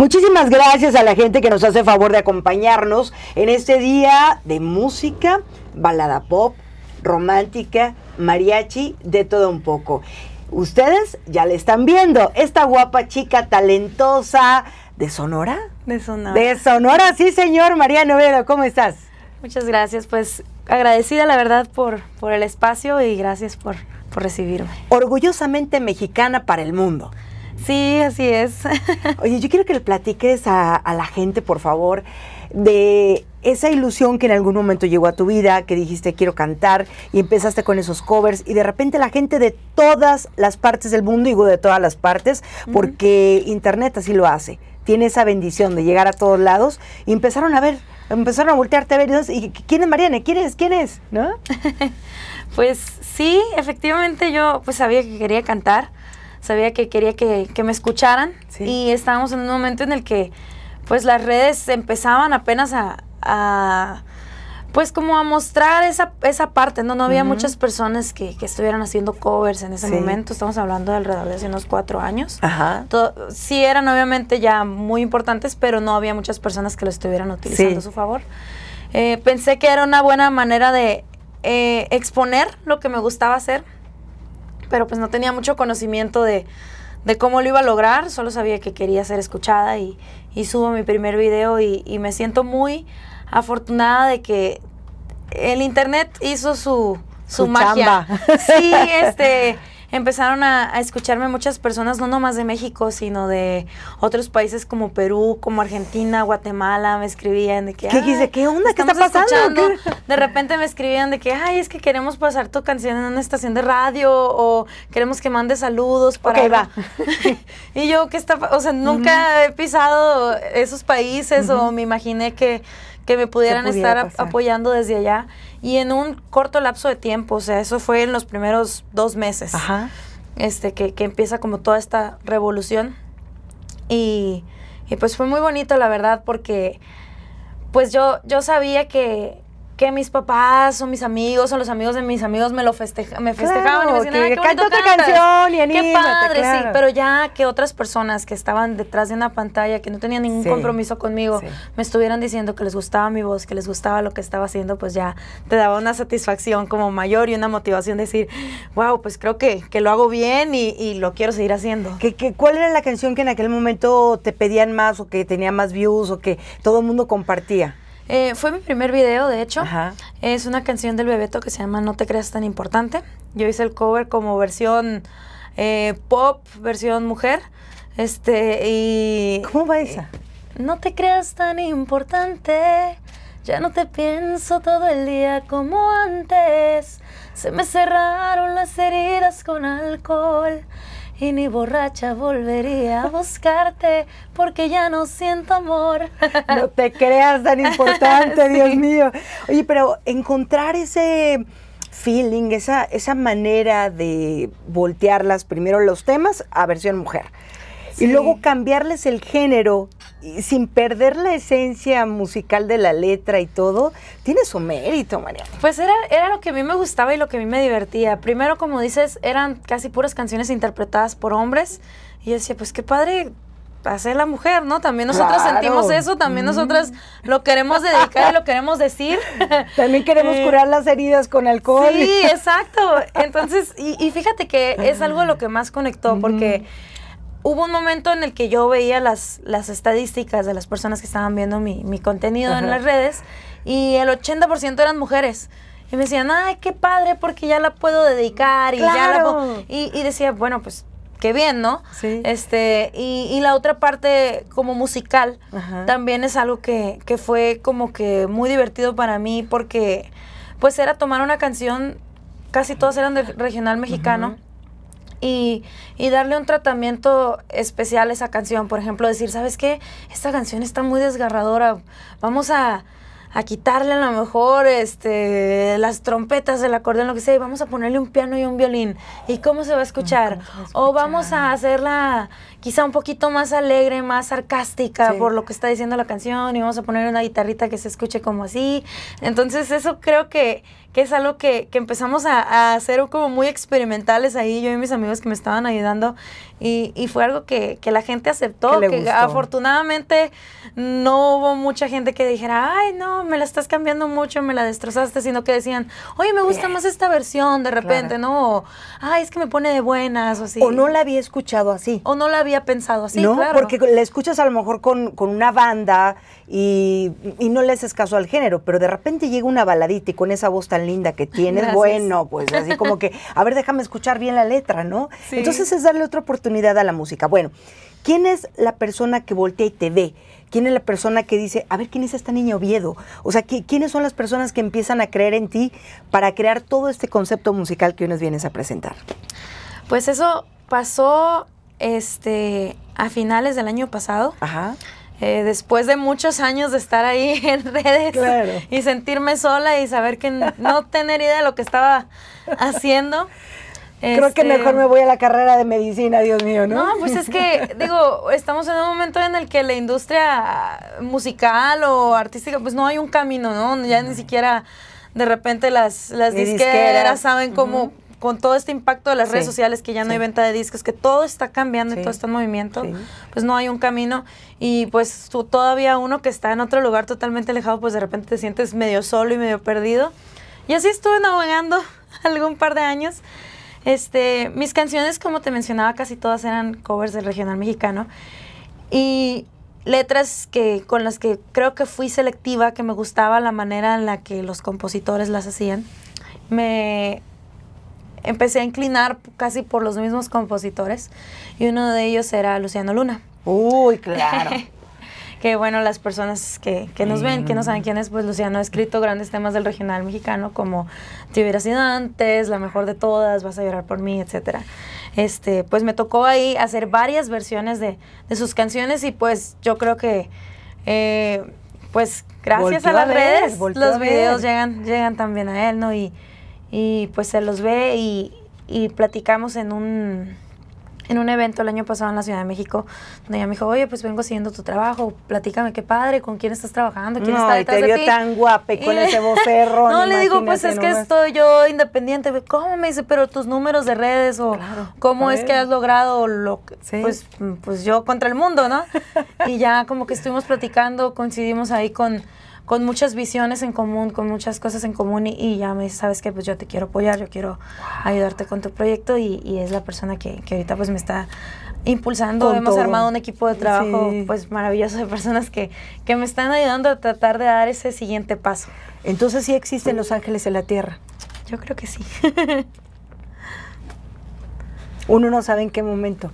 Muchísimas gracias a la gente que nos hace favor de acompañarnos en este día de música, balada pop, romántica, mariachi, de todo un poco. Ustedes ya le están viendo, esta guapa chica talentosa de Sonora. De Sonora. De Sonora, sí señor, María Novedo, ¿cómo estás? Muchas gracias, pues agradecida la verdad por, por el espacio y gracias por, por recibirme. Orgullosamente mexicana para el mundo. Sí, así es. Oye, yo quiero que le platiques a, la gente, por favor, de esa ilusión que en algún momento llegó a tu vida, que dijiste quiero cantar y empezaste con esos covers y de repente la gente de todas las partes del mundo, digo de todas las partes, porque internet así lo hace, tiene esa bendición de llegar a todos lados y empezaron a ver, empezaron a voltearte a ver y ¿quién es Mariana? ¿Quién es? ¿Quién es? ¿No? pues sí, efectivamente yo pues sabía que quería cantar sabía que quería que, me escucharan y estábamos en un momento en el que pues las redes empezaban apenas a, pues como a mostrar esa, esa parte, ¿no? había muchas personas que, estuvieran haciendo covers en ese momento, estamos hablando de alrededor de hace unos cuatro años. Ajá. sí eran obviamente ya muy importantes, pero no había muchas personas que lo estuvieran utilizando a su favor. Eh, pensé que era una buena manera de eh, exponer lo que me gustaba hacer pero pues no tenía mucho conocimiento de, cómo lo iba a lograr, solo sabía que quería ser escuchada y, subo mi primer video y, me siento muy afortunada de que el internet hizo su, su, Chamba. Sí, este, empezaron a, escucharme muchas personas, no nomás de México, sino de otros países como Perú, como Argentina, Guatemala, me escribían de que... ¿Qué, dice, ¿qué onda? ¿Qué está pasando? De repente me escribían de que, ay, es que queremos pasar tu canción en una estación de radio o queremos que mandes saludos para... va. y yo, que está? O sea, nunca he pisado esos países o me imaginé que, me pudieran estar apoyando desde allá. Y en un corto lapso de tiempo, o sea, eso fue en los primeros dos meses. Ajá. Este, que, que empieza como toda esta revolución. Y, y, pues fue muy bonito, la verdad, porque pues yo, yo sabía que, que mis papás o mis amigos o los amigos de mis amigos me lo festeja, me festejaban y me decían, que, otra canción y Qué padre, sí, pero ya que otras personas que estaban detrás de una pantalla, que no tenían ningún compromiso conmigo, me estuvieran diciendo que les gustaba mi voz, que les gustaba lo que estaba haciendo, pues ya te daba una satisfacción como mayor y una motivación de decir, wow, pues creo que, que lo hago bien y, lo quiero seguir haciendo. ¿Qué, cuál era la canción que en aquel momento te pedían más o que tenía más views o que todo el mundo compartía? Eh, fue mi primer video, de hecho. Es una canción del Bebeto que se llama No te creas tan importante. Yo hice el cover como versión eh, pop, versión mujer. Este, y... ¿Cómo va esa? Eh, no te creas tan importante. Ya no te pienso todo el día como antes. Se me cerraron las heridas con alcohol y ni borracha volvería a buscarte porque ya no siento amor. No te creas tan importante, Dios mío. Oye, pero encontrar ese feeling, esa, esa manera de voltearlas primero los temas a versión mujer. Y luego cambiarles el género sin perder la esencia musical de la letra y todo, tiene su mérito, María. Pues era, era lo que a mí me gustaba y lo que a mí me divertía. Primero, como dices, eran casi puras canciones interpretadas por hombres. Y yo decía, pues qué padre hacer la mujer, ¿no? También nosotros sentimos eso, también nosotros lo queremos dedicar y lo queremos decir. También queremos eh, curar las heridas con alcohol. Sí, exacto. Entonces, y, fíjate que es algo lo que más conectó, porque hubo un momento en el que yo veía las, las estadísticas de las personas que estaban viendo mi, mi contenido en las redes y el 80% eran mujeres. Y me decían, ay, qué padre, porque ya la puedo dedicar y ya la puedo... Y, y, decía, bueno, pues qué bien, ¿no? Sí. Este, y, y la otra parte como musical también es algo que, que fue como que muy divertido para mí porque pues era tomar una canción, casi todas eran del regional mexicano y, y, darle un tratamiento especial a esa canción. Por ejemplo, decir, ¿sabes qué? Esta canción está muy desgarradora. Vamos a, a quitarle a lo mejor este, las trompetas, el acordeón, lo que sea, y vamos a ponerle un piano y un violín. ¿Y cómo se va a escuchar? Va a escuchar? O vamos a hacerla quizá un poquito más alegre, más sarcástica por lo que está diciendo la canción y vamos a poner una guitarrita que se escuche como así. Entonces eso creo que, que es algo que, que empezamos a, a, hacer como muy experimentales ahí, yo y mis amigos que me estaban ayudando y, y fue algo que, que, la gente aceptó, que, afortunadamente no hubo mucha gente que dijera, ay no, me la estás cambiando mucho, me la destrozaste, sino que decían, oye, me gusta eh. más esta versión de repente, ¿no? O, ay, es que me pone de buenas o así. O no la había escuchado así. O no la había pensado así, ¿No? Porque la escuchas a lo mejor con, una banda y, no le haces caso al género, pero de repente llega una baladita y con esa voz tan linda que tienes, bueno, pues así como que, a ver, déjame escuchar bien la letra, ¿no? Entonces es darle otra oportunidad a la música. Bueno, ¿quién es la persona que voltea y te ve? ¿Quién es la persona que dice, a ver, quién es esta niña Oviedo? O sea, ¿quiénes son las personas que empiezan a creer en ti para crear todo este concepto musical que hoy nos vienes a presentar? Pues eso pasó este, a finales del año pasado. Eh, después de muchos años de estar ahí en redes y sentirme sola y saber que no tener idea de lo que estaba haciendo. Creo que este, mejor me voy a la carrera de medicina, Dios mío, ¿no? No, pues es que, digo, estamos en un momento en el que la industria musical o artística, pues no hay un camino, ¿no? Ya ni siquiera de repente las, las disqueras, saben cómo, con todo este impacto de las redes sociales, que ya no hay venta de discos, que todo está cambiando y todo está en movimiento, pues no hay un camino. Y pues tú todavía uno que está en otro lugar totalmente alejado, pues de repente te sientes medio solo y medio perdido. Y así estuve navegando algún par de años. Este, mis canciones, como te mencionaba, casi todas eran covers del regional mexicano. Y letras que, con las que creo que fui selectiva, que me gustaba la manera en la que los compositores las hacían. Me empecé a inclinar casi por los mismos compositores y uno de ellos era Luciano Luna. Uy, claro. que bueno, las personas que, que nos ven, que no saben quién es, pues Luciano ha escrito grandes temas del regional mexicano como Te hubiera sido antes, La mejor de todas, Vas a llorar por mí, etcétera. Este, pues me tocó ahí hacer varias versiones de, de sus canciones y pues yo creo que eh, pues gracias a las redes los videos llegan, llegan también a él, ¿no? Y, y pues se los ve y, platicamos en un, en un evento el año pasado en la Ciudad de México, donde ella me dijo, oye, pues vengo siguiendo tu trabajo, platícame qué padre, con quién estás trabajando, quién está detrás y te vio de tan guape con ese vocerro. no, le digo, pues es que estoy yo independiente. ¿Cómo? Me dice, pero tus números de redes o cómo es que has logrado lo que, pues, pues yo contra el mundo, ¿no? y ya como que estuvimos platicando, coincidimos ahí con con muchas visiones en común, con muchas cosas en común y, ya me sabes que pues yo te quiero apoyar, yo quiero ayudarte con tu proyecto y, es la persona que, ahorita pues me está impulsando. Hemos armado un equipo de trabajo pues maravilloso de personas que, que me están ayudando a tratar de dar ese siguiente paso. Entonces sí existen los ángeles en la tierra. Yo creo que sí. Uno no sabe en qué momento.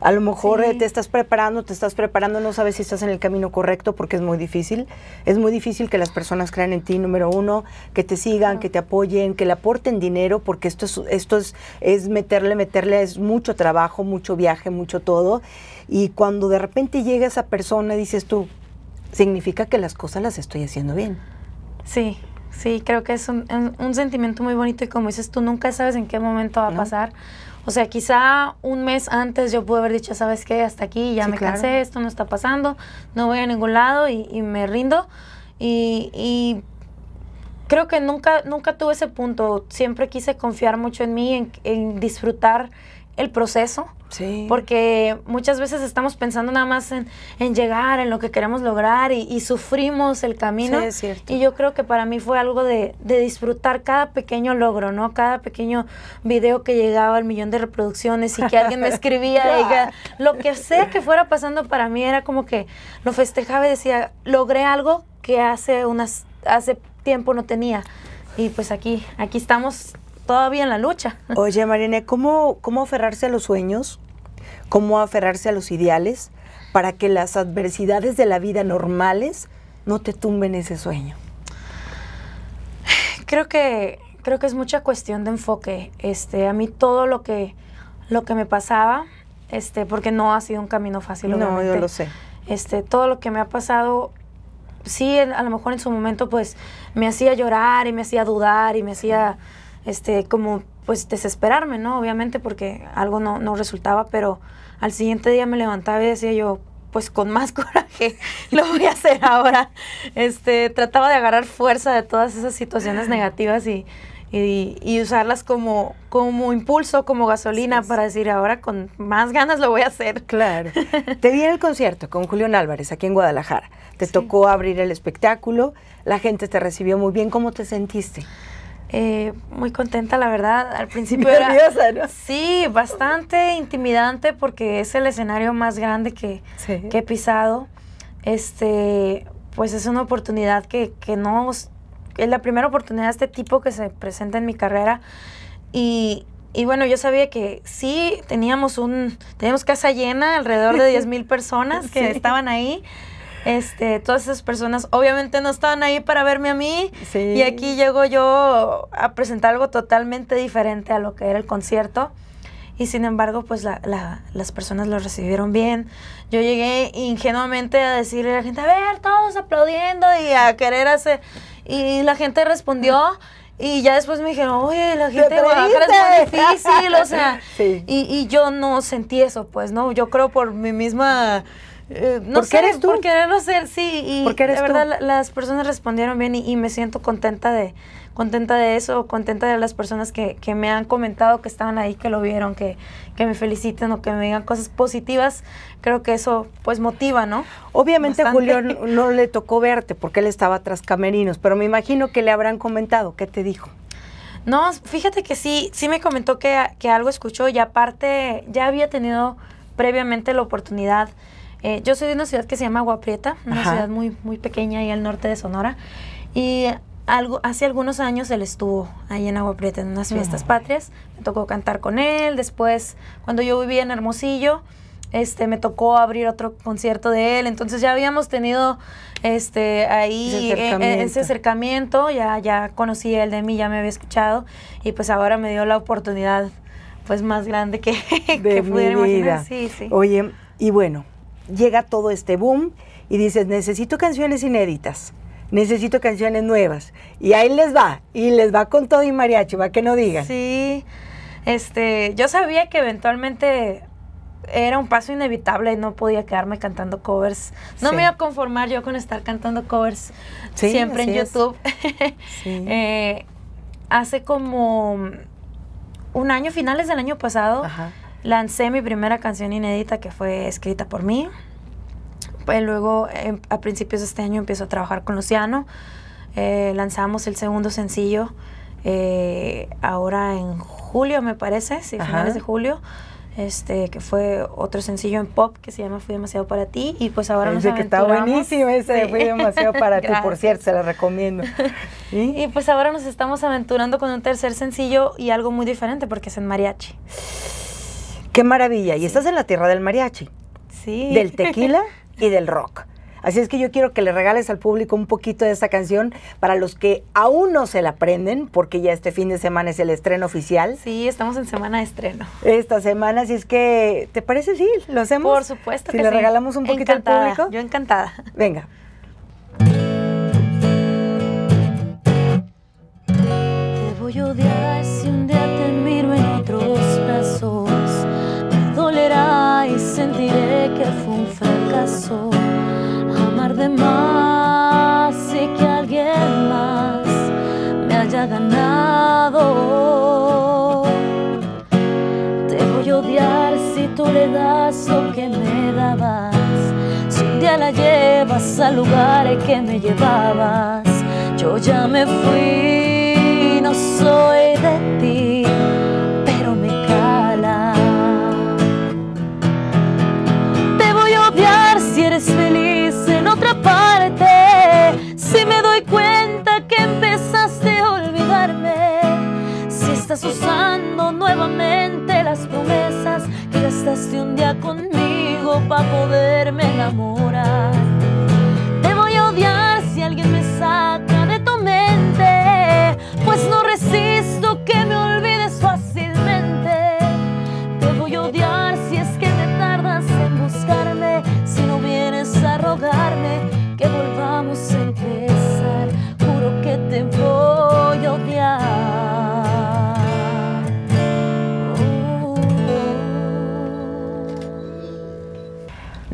A lo mejor eh, te estás preparando, te estás preparando, no sabes si estás en el camino correcto porque es muy difícil. Es muy difícil que las personas crean en ti, número uno, que te sigan, que te apoyen, que le aporten dinero, porque esto es, esto es, es meterle, meterle, es mucho trabajo, mucho viaje, mucho todo. Y cuando de repente llega esa persona, dices tú, significa que las cosas las estoy haciendo bien. Sí, sí, creo que es un, sentimiento muy bonito y como dices tú, nunca sabes en qué momento va a pasar o sea, quizá un mes antes yo pude haber dicho, ¿sabes qué? Hasta aquí, ya me cansé, esto no está pasando, no voy a ningún lado y, me rindo. Y, creo que nunca, nunca tuve ese punto. Siempre quise confiar mucho en mí, en disfrutar el proceso. Sí. Porque muchas veces estamos pensando nada más en, llegar, en lo que queremos lograr y, sufrimos el camino. Sí, es cierto. Y yo creo que para mí fue algo de, disfrutar cada pequeño logro, ¿no? Cada pequeño video que llegaba al millón de reproducciones y que alguien me escribía. lo que sea que fuera pasando para mí era como que lo festejaba y decía, logré algo que hace, unas, hace tiempo no tenía. Y pues aquí, aquí estamos todavía en la lucha. Oye, Marina, ¿cómo, ¿cómo aferrarse a los sueños? ¿Cómo aferrarse a los ideales para que las adversidades de la vida normales no te tumben ese sueño? Creo que, creo que es mucha cuestión de enfoque. Este, a mí todo lo que, lo que me pasaba, este, porque no ha sido un camino fácil. No, yo lo sé. Este, todo lo que me ha pasado sí, a lo mejor en su momento, pues me hacía llorar y me hacía dudar y me hacía este, como pues desesperarme, ¿no? Obviamente porque algo no, resultaba, pero al siguiente día me levantaba y decía yo, pues con más coraje lo voy a hacer ahora. Este, trataba de agarrar fuerza de todas esas situaciones negativas y, y, usarlas como, como impulso, como gasolina para decir ahora con más ganas lo voy a hacer. Claro. Te vi en el concierto con Julián Álvarez aquí en Guadalajara. Te tocó abrir el espectáculo, la gente te recibió muy bien. ¿Cómo te sentiste? Eh, muy contenta, la verdad. Al principio Nerviosa, Sí, bastante intimidante porque es el escenario más grande que, he pisado. Este, pues es una oportunidad que, que, no. Es la primera oportunidad de este tipo que se presenta en mi carrera. Y, y bueno, yo sabía que sí, teníamos un. Teníamos casa llena, alrededor de 10 mil personas que estaban ahí. Este, todas esas personas obviamente no estaban ahí para verme a mí. Y aquí llego yo a presentar algo totalmente diferente a lo que era el concierto. Y sin embargo, pues la, las personas lo recibieron bien. Yo llegué ingenuamente a decirle a la gente, a ver, todos aplaudiendo y a querer hacer... Y la gente respondió. Y ya después me dijeron, oye, la gente de es muy difícil, o sea. Y, y, yo no sentí eso, pues, ¿no? Yo creo por mi misma eh, no porque eres tú. Por quererlo ser, sí. Y la verdad, las personas respondieron bien y, me siento contenta de, contenta de eso, contenta de las personas que, me han comentado que estaban ahí, que lo vieron, que, que me feliciten o que me digan cosas positivas. Creo que eso, pues, motiva, ¿no? Obviamente, a Julio no, le tocó verte porque él estaba tras camerinos, pero me imagino que le habrán comentado. ¿Qué te dijo? No, fíjate que sí, sí me comentó que, que algo escuchó y aparte ya había tenido previamente la oportunidad eh, yo soy de una ciudad que se llama Prieta, una ciudad muy, muy pequeña ahí al norte de Sonora. Y algo, hace algunos años él estuvo ahí en Agua Prieta en unas fiestas patrias. Me tocó cantar con él. Después, cuando yo vivía en Hermosillo, este, me tocó abrir otro concierto de él. Entonces ya habíamos tenido este, ahí ese eh, acercamiento. Ya, ya conocí él de mí, ya me había escuchado. Y pues ahora me dio la oportunidad pues más grande que, pudiera Oye, y bueno, llega todo este boom y dices, necesito canciones inéditas, necesito canciones nuevas. Y ahí les va, y les va con todo y mariachi, va que no digan. Sí, este, yo sabía que eventualmente era un paso inevitable y no podía quedarme cantando covers. No me iba a conformar yo con estar cantando covers siempre en YouTube. Eh, hace como un año, finales del año pasado, lancé mi primera canción inédita que fue escrita por mí. Pues luego, em, a principios de este año, empiezo a trabajar con Luciano. Eh, lanzamos el segundo sencillo eh, ahora en julio, me parece, sí, finales de julio. Este, que fue otro sencillo en pop que se llama Fui demasiado para ti y pues ahora nos que está buenísimo ese Fui demasiado para ti, por cierto, se lo recomiendo. Y pues ahora nos estamos aventurando con un tercer sencillo y algo muy diferente porque es en mariachi. Qué maravilla. Y estás en la tierra del mariachi. Sí. Del tequila y del rock. Así es que yo quiero que le regales al público un poquito de esta canción para los que aún no se la aprenden, porque ya este fin de semana es el estreno oficial. Sí, estamos en semana de estreno. Esta semana, así es que, ¿te parece? Sí, lo hacemos. Por supuesto. Si le regalamos un poquito al público. Yo encantada. Venga. Te voy a odiar si un día te amar de más y que alguien más me haya ganado. Te voy a odiar si tú le das lo que me dabas, si un día la llevas al lugar que me llevabas. Yo ya me fui, no soy de conmigo para poderme enamorar.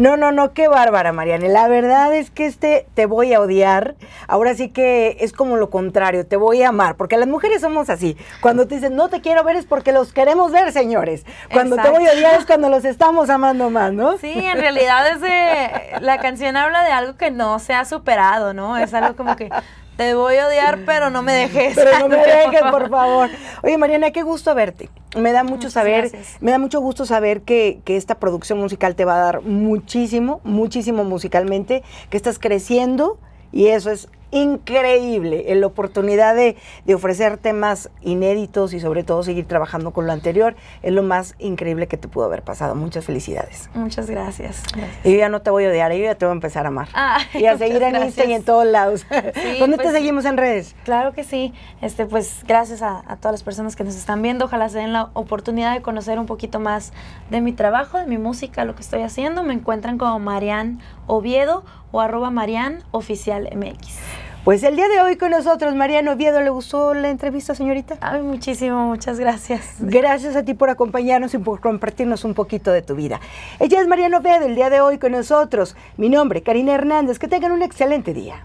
No, no, no, qué bárbara, Mariane, La verdad es que este te voy a odiar. Ahora sí que es como lo contrario, te voy a amar, porque las mujeres somos así. Cuando te dicen no te quiero ver es porque los queremos ver, señores. Cuando te voy a odiar es cuando los estamos amando más, ¿no? Sí, en realidad es la canción habla de algo que no se ha superado, ¿no? Es algo como que te voy a odiar, pero no me dejes. Pero no me dejes, por favor. Oye, Mariana, qué gusto verte. Me da mucho saber, me da mucho gusto saber que, que, esta producción musical te va a dar muchísimo, muchísimo musicalmente, que estás creciendo y eso es increíble eh, la oportunidad de, ofrecer temas inéditos y sobre todo seguir trabajando con lo anterior. Es lo más increíble que te pudo haber pasado. Muchas felicidades. Muchas gracias. Y yo ya no te voy a odiar, yo ya te voy a empezar a amar. y a seguir en Insta y en todos lados. ¿Dónde pues te seguimos en redes? Claro que sí. Este, pues gracias a, todas las personas que nos están viendo. Ojalá se den la oportunidad de conocer un poquito más de mi trabajo, de mi música, lo que estoy haciendo. Me encuentran como Marian Oviedo o arroba mx. Pues el día de hoy con nosotros, Mariano Oviedo, ¿le gustó la entrevista, señorita? Ay, muchísimo, muchas gracias. Gracias a ti por acompañarnos y por compartirnos un poquito de tu vida. Ella es Mariano Oviedo, el día de hoy con nosotros. Mi nombre, Karina Hernández. Que tengan un excelente día.